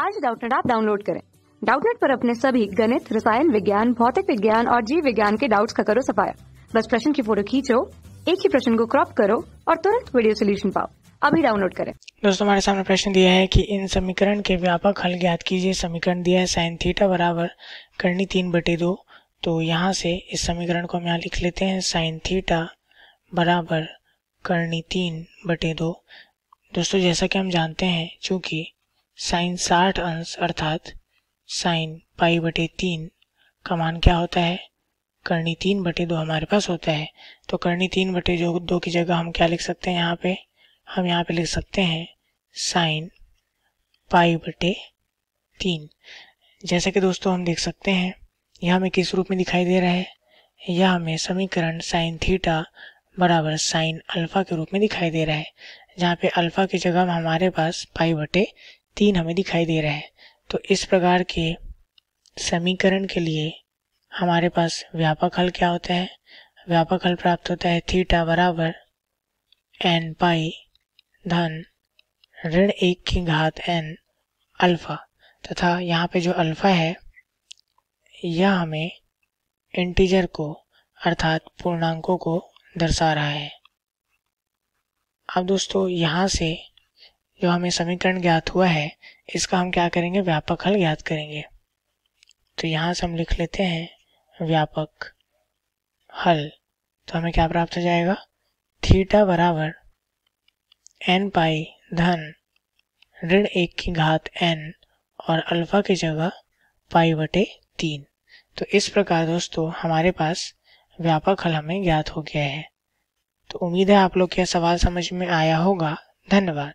आज डाउटनेट आप डाउनलोड करें डाउटनेट पर अपने सभी गणित रसायन विज्ञान भौतिक विज्ञान और जीव विज्ञान के डाउट्स का करो सफाया बस प्रश्न की फोटो खींचो एक ही प्रश्न को क्रॉप करो और तुरंत वीडियो सोल्यूशन पाओ अभी डाउनलोड करें दोस्तों हमारे सामने प्रश्न दिया है कि इन समीकरण के व्यापक हल ज्ञात कीजिए समीकरण दिया है साइन थीटा बराबर करनी तीन बटे दो तो यहाँ से इस समीकरण को हम यहाँ लिख लेते हैं साइन थीटा बराबर करनी तीन बटे दो दोस्तों जैसा कि हम जानते हैं चूंकि साइन साठ अंश अर्थात साइन पाई बटे तीन का मान क्या होता है करणी तीन बटे दो हमारे पास होता है तो करणी तीन बटे जो दो की जगह हम क्या लिख सकते हैं यहाँ पे हम यहाँ पे लिख सकते हैं साइन पाई बटे तीन जैसे कि दोस्तों हम देख सकते हैं यह हमें किस रूप में दिखाई दे रहा है यह हमें समीकरण साइन थीटा बराबर साइन अल्फा के रूप में दिखाई दे रहा है जहाँ पे अल्फा की जगह हमारे पास पाई बटे तीन हमें दिखाई दे रहे हैं तो इस प्रकार के समीकरण के लिए हमारे पास व्यापक हल क्या होता है व्यापक हल प्राप्त होता है थीटा बराबर एन पाई धन ऋण एक की घात एन अल्फा तथा यहाँ पे जो अल्फा है यह हमें इंटीजर को अर्थात पूर्णांकों को दर्शा रहा है अब दोस्तों यहाँ से जो हमें समीकरण ज्ञात हुआ है इसका हम क्या करेंगे व्यापक हल ज्ञात करेंगे तो यहाँ से हम लिख लेते हैं व्यापक हल तो हमें क्या प्राप्त हो जाएगा थीटा बराबर एन पाई धन ऋण एक की घात एन और अल्फा की जगह पाई बटे तीन तो इस प्रकार दोस्तों हमारे पास व्यापक हल हमें ज्ञात हो गया है तो उम्मीद है आप लोग यह सवाल समझ में आया होगा धन्यवाद